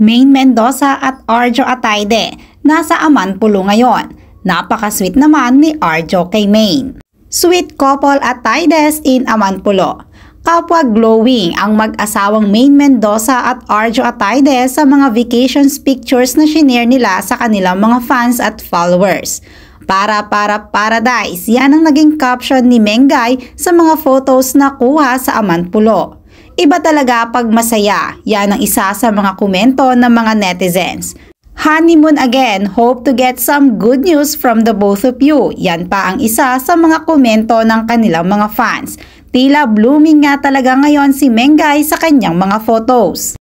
Main Mendoza at Arjo Ataide, nasa Amanpulo ngayon. Napaka-sweet naman ni Arjo kay Main. Sweet couple at in Amanpulo. Kapwa glowing ang mag-asawang Main Mendoza at Arjo Ataide sa mga vacations pictures na shinare nila sa kanilang mga fans at followers. Para para paradise, yan ang naging caption ni Mengay sa mga photos na kuha sa Amanpulo. Iba talaga pag masaya. Yan ang isa sa mga komento ng mga netizens. Honeymoon again, hope to get some good news from the both of you. Yan pa ang isa sa mga komento ng kanilang mga fans. Tila blooming nga talaga ngayon si Mengay sa kanyang mga photos.